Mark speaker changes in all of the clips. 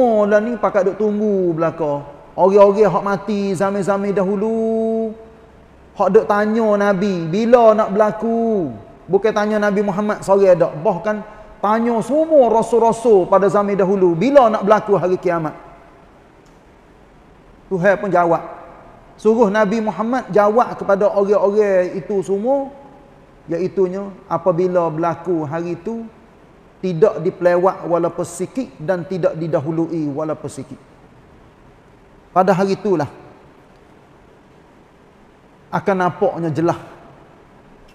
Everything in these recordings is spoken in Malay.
Speaker 1: semua lah ni pakat duk tunggu belakang. Orang-orang hak mati zaman-zaman dahulu. Hak duk tanya Nabi, bila nak berlaku? Bukan tanya Nabi Muhammad sore ada. Bahkan tanya semua rasul-rasul pada zaman dahulu, bila nak berlaku hari kiamat? Tuhan pun jawab. Suruh Nabi Muhammad jawab kepada orang-orang itu semua. Iaitunya apabila berlaku hari itu, tidak dipelewat walaupun sikit dan tidak didahului walaupun sikit. Pada hari itulah akan nampaknya jelas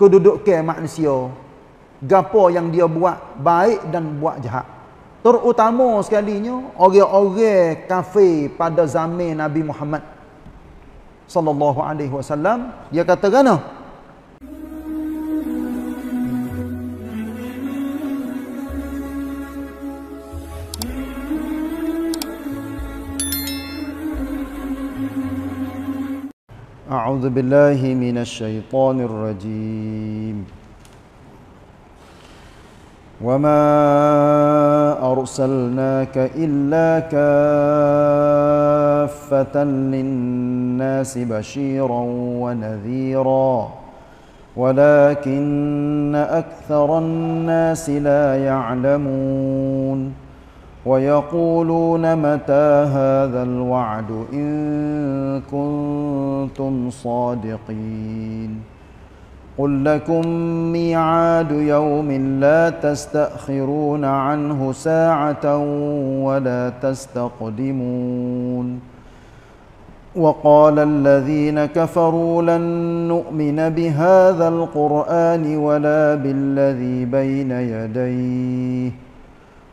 Speaker 1: kedudukan manusia, gapo yang dia buat baik dan buat jahat. Terutama sekali sekalinya orang-orang kafir pada zaman Nabi Muhammad sallallahu alaihi wasallam dia kata kenapa? أعوذ بالله من الشيطان الرجيم وما أرسلناك إلا كافة للناس بشيرا ونذيرا ولكن أكثر الناس لا يعلمون ويقولون متى هذا الوعد إن كنتم صادقين قل لكم ميعاد يوم لا تستأخرون عنه ساعة ولا تستقدمون وقال الذين كفروا لن نؤمن بهذا القرآن ولا بالذي بين يديه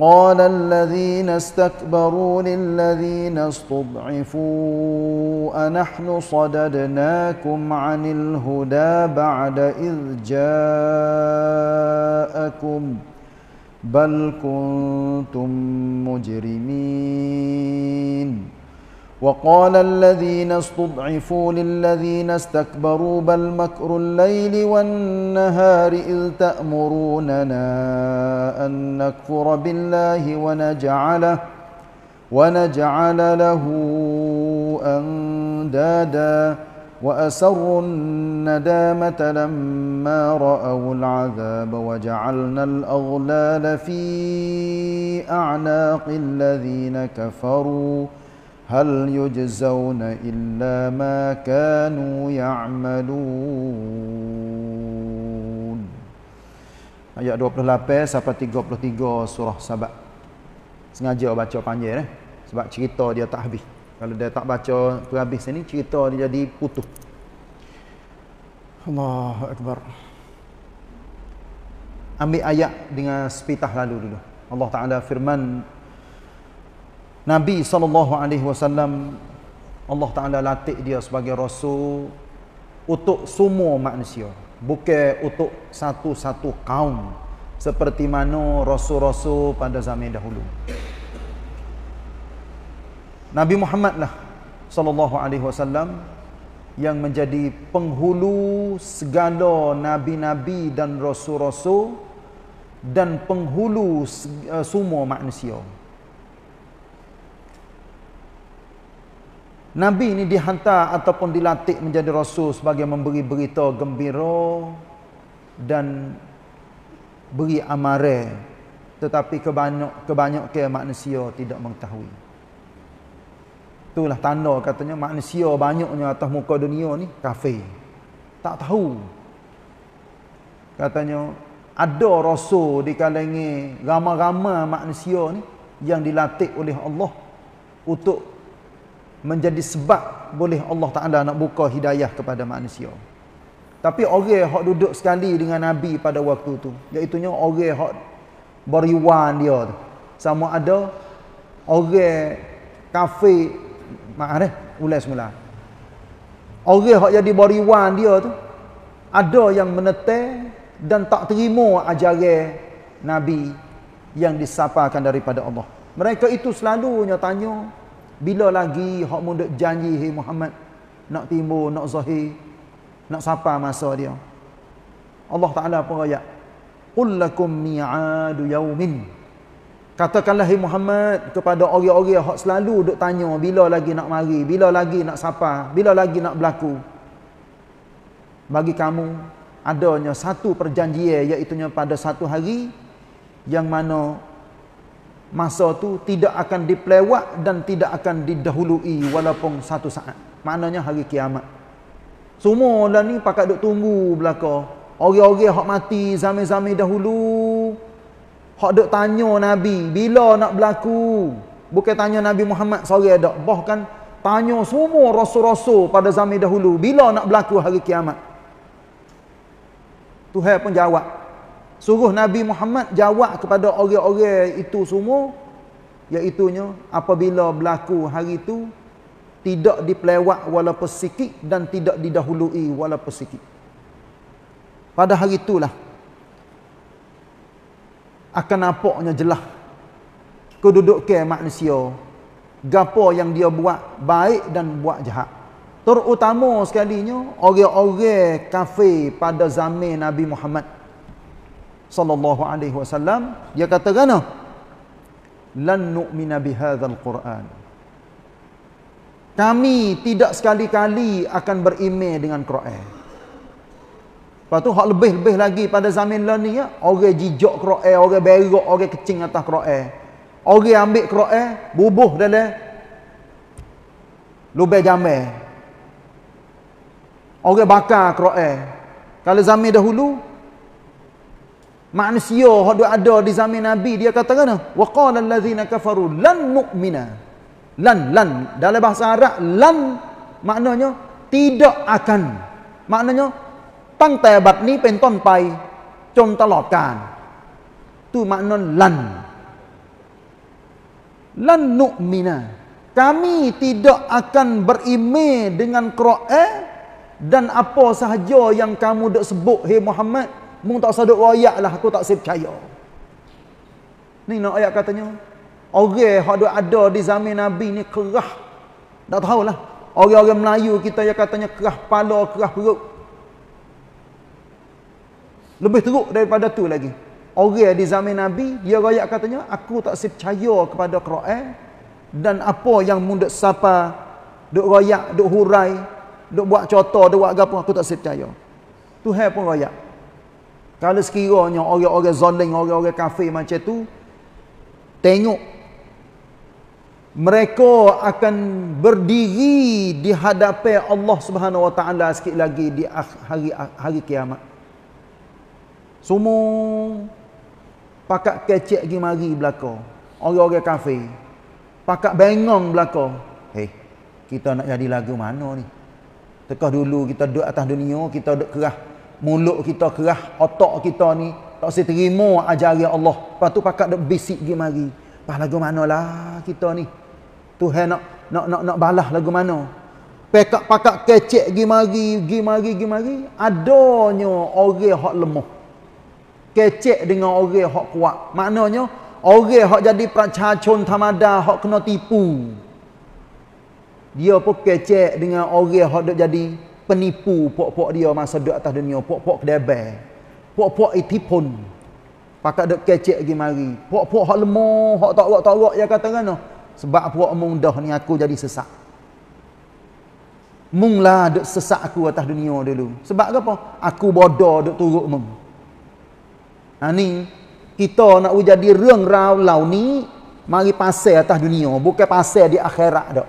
Speaker 1: قال الذين استكبروا للذين استضعفوا أنحن صددناكم عن الهدى بعد إذ جاءكم بل كنتم مجرمين وقال الذين استضعفوا للذين استكبروا بل مكر الليل والنهار إذ تأمروننا أن نكفر بالله ونجعله ونجعل له أندادا وأسروا الندامة لما رأوا العذاب وجعلنا الأغلال في أعناق الذين كفروا ۖ هل يجزون إلا ما كانوا يعملون ayat 28 sampai 33 surah sabak sengaja baca panjang eh sebab cerita dia tak habis kalau dia tak baca tu habis sini cerita dia jadi putus Allah Akbar ambil ayat dengan sepitah lalu dulu Allah Ta'ala firman Nabi SAW Allah Ta'ala latih dia sebagai Rasul Untuk semua manusia Bukan untuk satu-satu kaum Seperti mana Rasul-Rasul pada zaman dahulu Nabi Muhammad lah SAW Yang menjadi penghulu segala Nabi-Nabi dan Rasul-Rasul Dan penghulu eh, semua manusia Nabi ini dihantar ataupun dilatih menjadi rasul sebagai memberi berita gembira dan beri amarah tetapi kebanyak kebanyakan manusia tidak mengetahui. Itulah tanda katanya manusia banyaknya atas muka dunia ni kafir. Tak tahu. Katanya ada rasul di kalangan ramai-ramai manusia ni yang dilatih oleh Allah untuk menjadi sebab boleh Allah Taala nak buka hidayah kepada manusia. Tapi orang hok duduk sekali dengan Nabi pada waktu tu, iaitu nya orang hok beriwan dia tu. Sama ada orang kafir maaf eh, ulas semula. Orang hok jadi beriwan dia tu ada yang menetek dan tak terima ajaran Nabi yang disapakan daripada Allah. Mereka itu selalunya tanya, bila lagi hak mun janji hai Muhammad nak timbul, nak zahir, nak sapa masa dia. Allah Taala pun ayat. Qul lakum mi'adu yaumin. Katakanlah hai Muhammad kepada orang-orang hak selalu duk tanya bila lagi nak mari, bila lagi nak sapa, bila lagi nak berlaku. Bagi kamu adanya satu perjanjian iaitu pada satu hari yang mana masa tu tidak akan dipelewat dan tidak akan didahului walaupun satu saat. Maknanya hari kiamat. Semua dah ni pakat duk tunggu belaka. Orang-orang hak mati zaman-zaman dahulu hak duk tanya Nabi bila nak berlaku. Bukan tanya Nabi Muhammad sore dak, bahkan tanya semua rasul-rasul pada zaman dahulu bila nak berlaku hari kiamat. Tuhan pun jawab, suruh Nabi Muhammad jawab kepada orang-orang itu semua iaitunya apabila berlaku hari itu tidak dipelewat walaupun sikit dan tidak didahului walaupun sikit pada hari itulah akan nampaknya jelas kedudukan manusia gapo yang dia buat baik dan buat jahat terutama sekali sekalinya orang-orang kafir pada zaman Nabi Muhammad sallallahu alaihi wasallam dia kata kana lan nu'mina bihadzal quran kami tidak sekali-kali akan berimeh dengan Quran. Lepas tu, yang lebih-lebih lagi pada zaman lah ni, ya, orang jijak Quran, orang berok, orang kecing atas Quran. Orang ambil Quran, bubuh dalam lubeh jamai. Orang bakar Quran. Kalau zaman dahulu, manusia yang ada di zaman Nabi dia kata kena wa qala allazina kafaru lan mu'mina lan lan dalam bahasa Arab lan maknanya tidak akan maknanya tang tae bat ni pen ton pai jom telot kan tu makna lan lan nu'mina kami tidak akan berime dengan Quran dan apa sahaja yang kamu dok sebut hai hey Muhammad Mung tak sadut royak oh, lah, aku tak percaya. Ni nak ayat katanya, orang yang ada di zaman Nabi ni kerah. Tak tahulah. Orang-orang Melayu kita yang katanya kerah kepala, kerah perut. Lebih teruk daripada tu lagi. Orang di zaman Nabi, dia rakyat katanya, aku tak percaya kepada Quran dan apa yang munduk sapa, duk rakyat, duk hurai, duk buat contoh, duk buat apa, aku tak percaya. Tuhan pun rakyat. Kalau sekiranya orang-orang zoling, orang-orang kafe macam tu, tengok. Mereka akan berdiri di hadapan Allah Subhanahu Wa Taala sikit lagi di hari hari kiamat. Semua pakak kecek pergi mari belaka. Orang-orang kafe, Pakak bengong belaka. Hei, eh, kita nak jadi lagu mana ni? Tekah dulu kita duduk atas dunia, kita duduk kerah mulut kita kerah, otak kita ni tak boleh terima ajaran Allah. Lepas tu pakak dak bisik gi mari. Pas lagu manalah kita ni? Tuhan nak nak nak nak balas lagu mana? Pekak pakak kecek gi mari, gi mari, gi mari. Adanya orang hak lemah. Kecek dengan orang hak kuat. Maknanya orang hak jadi pacacun tamada hak kena tipu. Dia pun kecek dengan orang hak dak jadi penipu pok-pok dia masa duduk atas dunia, pok-pok kedebel, pok-pok itipun, pakak duduk kecek lagi mari, pok-pok hak lemah, hak tak rok-tak rok, dia kata kan, sebab pok mundah ni aku jadi sesak. Mung lah duduk sesak aku atas dunia dulu. Sebab apa? Aku bodoh duduk turut mung. Ha, ni, kita nak jadi rengrau lau ni, mari pasir atas dunia, bukan pasir di akhirat duduk.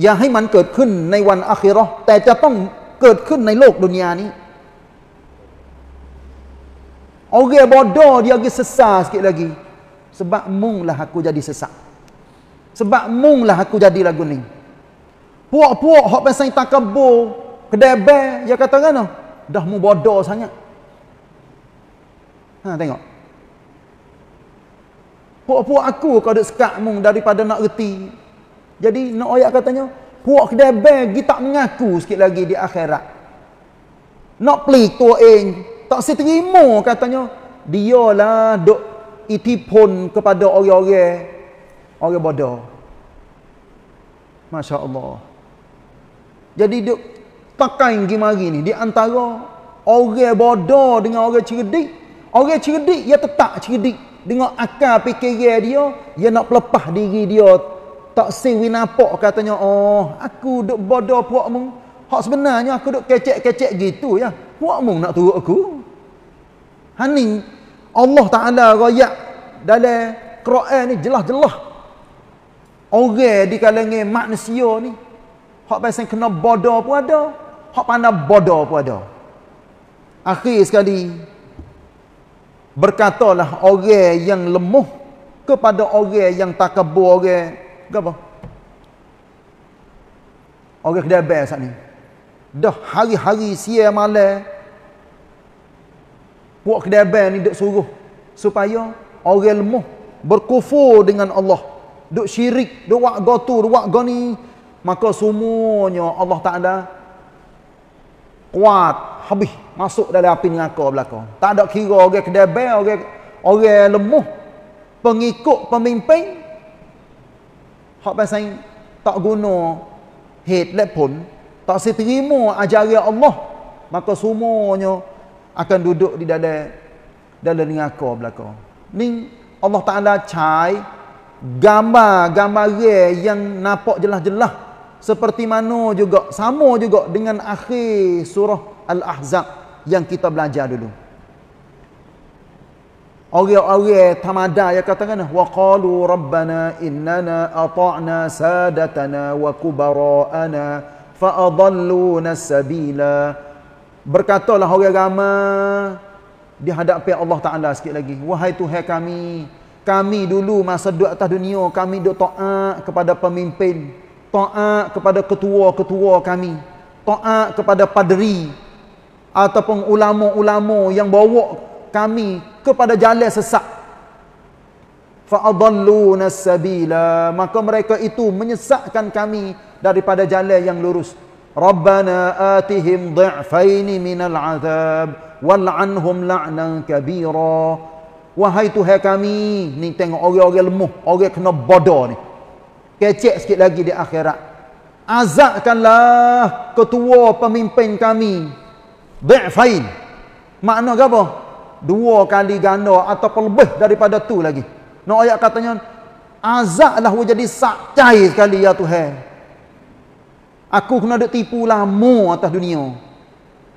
Speaker 1: อย่าให้มันเกิดขึ้นในวันอาคิรอแต่จะต้องเกิดขึ้นในโลกดุนยานี้โอเคบอดดีอากิสซาสกิลากิสบะมุงลาฮักูจะดิสซาสบะมุงลาฮักูจะดิลากุนิพวกพวกเขาเป็นสังตะกบูกระเดบแย่ากตะกันเนดะมุบอดอสังเนี่ยฮะเต็งพวกพวกอากูก็ดึกสกมุงดาริพัดนักอุติ jadi nak ayat katanya, puak kedai bank gi tak mengaku sikit lagi di akhirat. Nak pelik tu en, eh, tak si terima katanya dialah dok itipun kepada orang-orang orang bodoh. Masya-Allah. Jadi dok pakai gi mari ni di antara orang bodoh dengan orang cerdik. Orang cerdik ia tetap cerdik dengan akal fikir dia, dia nak pelepah diri dia tak siwi napok katanya oh aku duk bodoh puak mung hak sebenarnya aku duk kecek-kecek gitu ya puak mung nak turut aku hani Allah Ta'ala rakyat dalam Quran ni jelas-jelas orang di kalangan manusia ni hak pasang kena bodoh pun ada hak pandang bodoh pun ada akhir sekali berkatalah orang yang lemuh kepada orang yang takabur orang ke apa? Orang kedai bel saat ni. Dah hari-hari siya malam. Buat kedai bel ni duk suruh. Supaya orang lemuh berkufur dengan Allah. Duk syirik, duk wak gotu, duk wak goni. Maka semuanya Allah tak ada kuat habis masuk dalam api neraka belakang. Tak ada kira orang kedai bel, orang orang lemah, pengikut pemimpin Hak pasal tak guna head telefon, tak si terima ajaran Allah, maka semuanya akan duduk di dalam dalam neraka belakang. Ni Allah Taala cai gambar-gambar yang nampak jelas-jelas seperti mana juga sama juga dengan akhir surah Al-Ahzab yang kita belajar dulu orang-orang tamada yang katakan wa qalu rabbana innana ata'na sadatana wa kubara'ana fa adalluna sabila berkatalah orang ramai di hadapan Allah Taala sikit lagi wahai tuhan kami kami dulu masa duduk atas dunia kami duduk taat kepada pemimpin taat kepada ketua-ketua kami taat kepada padri ataupun ulama-ulama yang bawa kami kepada jalan sesat. فَأَضَلُّونَ sabila Maka mereka itu menyesatkan kami daripada jalan yang lurus. Rabbana آتِهِمْ ضِعْفَيْنِ min الْعَذَابِ وَالْعَنْهُمْ لَعْنًا كَبِيرًا Wahai Tuhai kami, ni tengok orang-orang lemuh, orang kena bodoh ni. Kecek sikit lagi di akhirat. Azakkanlah ketua pemimpin kami. ضِعْفَيْنِ Makna apa? dua kali ganda atau lebih daripada tu lagi. No ayat katanya azablah wujud jadi sakcai sekali ya Tuhan. Aku kena duk tipu lamu atas dunia.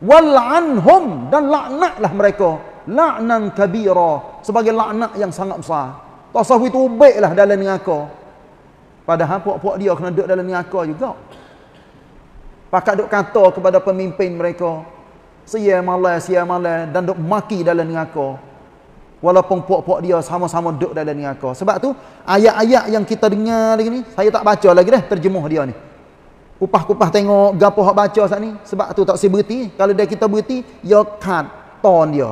Speaker 1: Wal'anhum dan laknatlah mereka. laknan kabira sebagai laknat yang sangat besar. Tasawwi tu baiklah dalam neraka. Padahal puak-puak dia kena duduk dalam neraka juga. Pakak duk kata kepada pemimpin mereka, Sia malai, sia malai dan duk maki dalam neraka. Walaupun puak-puak dia sama-sama duduk dalam neraka. Sebab tu ayat-ayat yang kita dengar lagi ni, saya tak baca lagi dah terjemuh dia ni. Upah-upah tengok gapo hak baca sat ni. Sebab tu tak sempat Kalau dia kita berhenti, ya kat ton dia.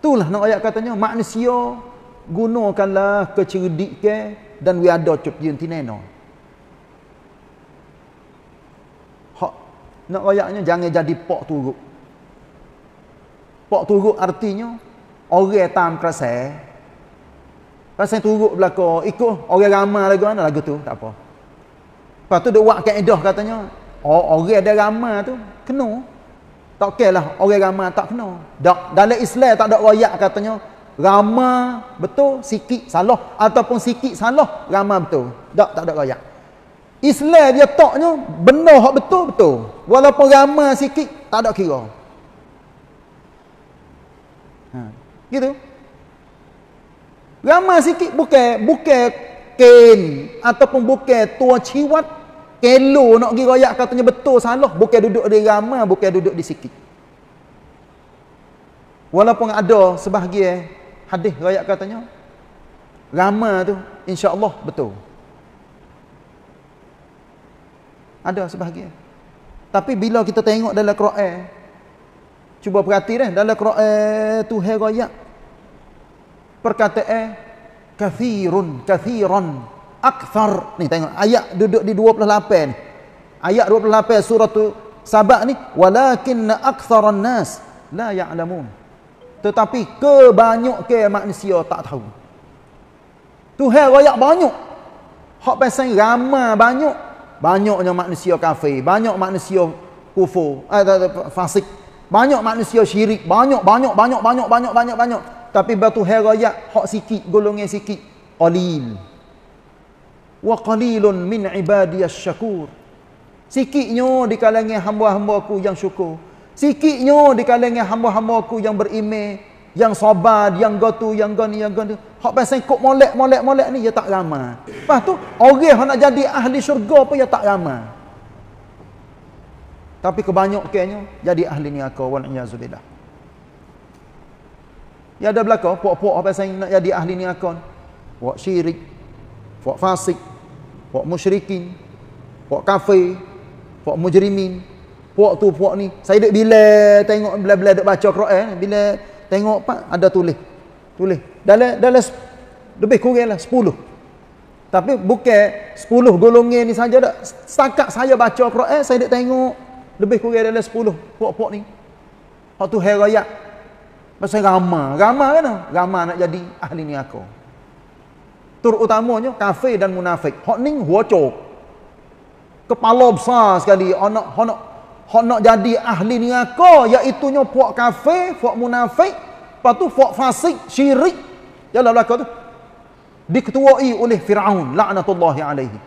Speaker 1: Itulah nak ayat katanya manusia gunakanlah kecerdikan dan we ada cukup yang tinenon. nak wayaknya jangan jadi pok turuk. Pok turuk artinya orang tam kerasa. Rasa turuk belaka ikut orang ramai lagu mana lagu tu tak apa. Lepas tu dia buat kaedah katanya oh, orang ada ramai tu kena. Tak okay lah orang ramai tak kena. Dak dalam Islam tak ada wayak katanya ramai betul sikit salah ataupun sikit salah ramai betul. Dak tak ada wayak. Islam dia taknya benar hak betul-betul. Walaupun ramai sikit tak ada kira. Ha. Gitu. Ramai sikit bukan bukan kain ataupun bukan tua ciwat kelo nak kira ayat katanya betul salah bukan duduk di ramai bukan duduk di sikit. Walaupun ada sebahagian hadis ayat katanya ramai tu insya-Allah betul. Ada sebahagian. Tapi bila kita tengok dalam Quran, cuba perhati dah dalam Quran Tuhan raya perkataan kathirun kathiran akthar ni tengok ayat duduk di 28 ni ayat 28 surah tu sabak ni walakin aktharan nas la ya'lamun tetapi kebanyakan manusia tak tahu Tuhan raya banyak hak pasang ramai banyak banyaknya manusia kafir banyak manusia kufur eh, fasik banyak manusia syirik banyak banyak banyak banyak banyak banyak banyak tapi batu herayat hak sikit golongan sikit qalil wa qalilun min ibadiyas syakur sikitnya di kalangan hamba-hambaku yang syukur sikitnya di kalangan hamba-hambaku yang beriman yang sabar yang gotu yang goni yang goni hak pasal kok molek molek molek ni ya tak ramai lepas tu orang hak nak jadi ahli syurga pun ya tak ramai tapi kebanyakannya jadi ahli ni aku wal iazubillah ya ada belaka puak-puak apa pasal nak jadi ahli ni aku buat syirik buat fasik buat musyrikin buat kafe, buat mujrimin buat tu buat ni saya dak bila tengok bila-bila dak baca Quran bila, -bila tengok pak ada tulis tulis dalam dalam lebih lah sepuluh. tapi bukan sepuluh golongnya ni saja dah setakat saya baca Quran eh, saya dak tengok lebih kurang dalam sepuluh pok-pok ni waktu hari raya masa ramah ramah kan ramah nak jadi ahli ni aku Tur utamanya kafir dan munafik hok ning huo kepala besar sekali anak anak Hak nak jadi ahli neraka iaitu nya puak kafe, puak munafik, lepas tu puak fasik, syirik. Jalan belaka tu. Diketuai oleh Firaun laknatullah alaihi.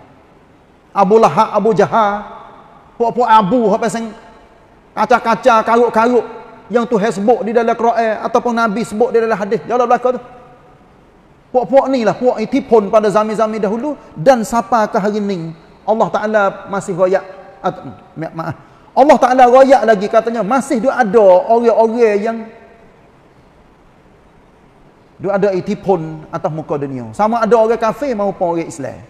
Speaker 1: Abu Lahab, Abu Jahal, puak-puak Abu hak pasang kaca-kaca karuk-karuk yang tu sebut di dalam Quran ataupun Nabi sebut di dalam hadis. Jalan belaka tu. Puak-puak ni lah, puak itipun pada zaman-zaman dahulu dan siapa ke hari ni Allah Ta'ala masih royak. Maaf. Allah Ta'ala royak lagi katanya masih dia ada orang-orang yang dia ada itipun atas muka dunia. Sama ada orang kafir maupun orang Islam.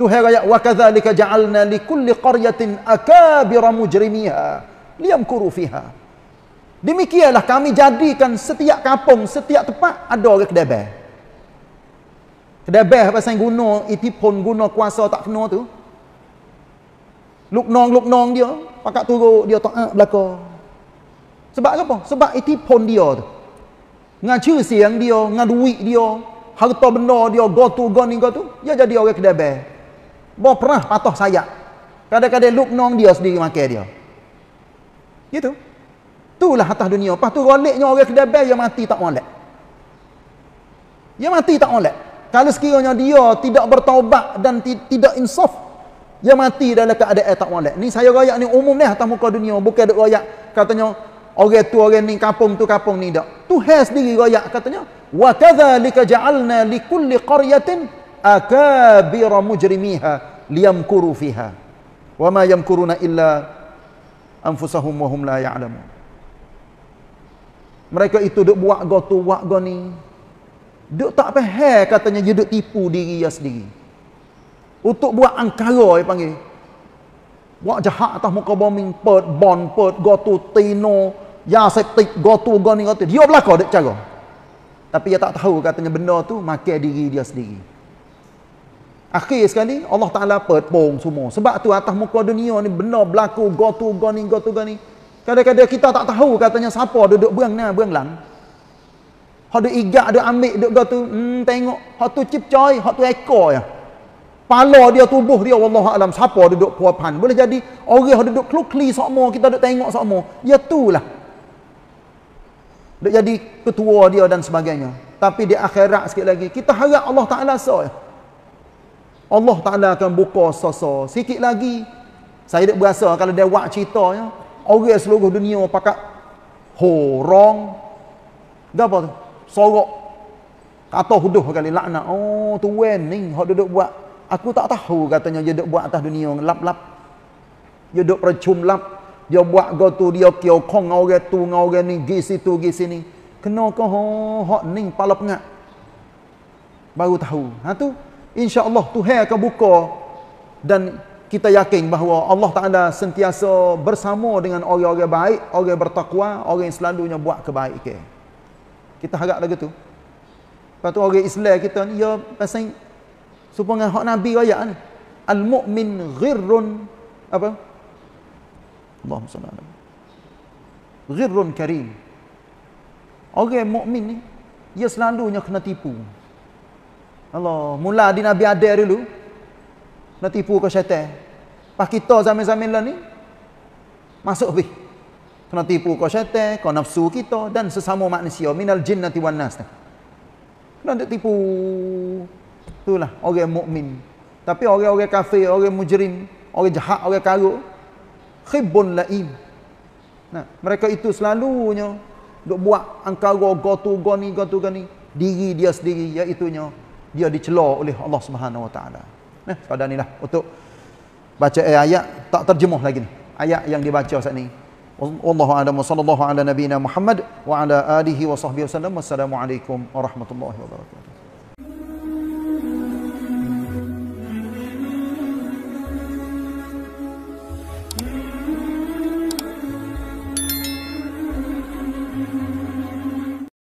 Speaker 1: Tuhan royak wa kadzalika ja'alna likulli qaryatin akabira mujrimiha liyamkuru fiha. Demikianlah kami jadikan setiap kampung, setiap tempat ada orang kedai Kedai bah pasal guna itipun, guna kuasa tak kena tu. Luk luknong -luk dia, pakat turut dia tak taat ah, belakang. Sebab apa? Sebab itipun dia tu. Dengan siang dia, ngan duit dia, harta benda dia, go go tu ni go tu, dia jadi orang kedabai. Bawa pernah patah sayap. Kadang-kadang luknong dia sendiri makan dia. Gitu. Itulah atas dunia. Lepas tu roliknya orang kedabai, dia mati tak molek. Dia mati tak molek. Kalau sekiranya dia tidak bertaubat dan tidak insaf, dia mati dalam keadaan tak molek ni saya royak ni umum ni atas muka dunia bukan duk royak katanya orang tu orang ni kampung tu kampung ni dak tuhan sendiri royak katanya wa kadzalika ja'alna likulli qaryatin akabir mujrimiha liyamkuru fiha wama yamkuruna illa anfusahum wa hum la ya'lamun mereka itu duk buat gotu, tu buat go duk tak faham katanya dia duk tipu diri dia sendiri untuk buat angkara dia panggil. Buat jahat atas muka bumi, pet, bon, pet, gotu, tino, ya septic, gotu, goni, gotu. Dia berlaku dia cara. Tapi dia tak tahu katanya benda tu makan diri dia sendiri. Akhir sekali Allah Ta'ala pet, pong semua. Sebab tu atas muka dunia ni benda berlaku, gotu, goni, gotu, goni. Kadang-kadang kita tak tahu katanya siapa duduk buang ni, ha, buang lang. Hak dia igak, dia ambil, duduk gotu, hmm, tengok. Hak tu cip coy, hak tu ekor ya. Pala dia tubuh dia Allah alam siapa duduk puapan boleh jadi orang duduk klukli sama kita duduk tengok sama ya tu lah, duduk jadi ketua dia dan sebagainya tapi di akhirat sikit lagi kita harap Allah taala saya Allah taala akan buka sasa sikit lagi saya tak berasa kalau dia buat cerita ya orang seluruh dunia pakak horong gapo sorok kata huduh kali laknat oh tuan ni hok duduk buat Aku tak tahu katanya dia duk buat atas dunia lap-lap. Dia duk percum lap. Dia buat kau tu, dia kiokong orang tu, orang, orang ni, pergi situ, pergi sini. Kena kau, ho, ho, ni, pala pengat. Baru tahu. Ha tu, insya Allah Tuhan akan buka dan kita yakin bahawa Allah Ta'ala sentiasa bersama dengan orang-orang baik, orang bertakwa, orang yang selalunya buat kebaikan. Kita harap lagi tu. Lepas tu orang Islam kita ni, ya, pasang supaya hak nabi ayat ni al mukmin ghirrun apa Allahumma salli ala ghirrun karim orang mukmin ni dia Nya kena tipu Allah mula di nabi ada dulu kena tipu ke syaitan pas kita zaman-zaman lah ni masuk be kena tipu ke syaitan ke nafsu kita dan sesama manusia minal jinnati wan nas kena tipu Itulah orang mukmin. Tapi orang-orang kafir, orang mujrim, orang jahat, orang karut khibbun laim. Nah, mereka itu selalunya duk buat angkara go tu go ni go tu gani diri dia sendiri iaitu nya dia dicela oleh Allah Subhanahu Wa Taala. Nah, sekadar inilah untuk baca eh, ayat tak terjemah lagi ni. Ayat yang dibaca saat ni. Wallahu a'lam sallallahu ala nabiyyina Muhammad wa ala alihi wa sahbihi wasallam. Wassalamualaikum warahmatullahi wabarakatuh.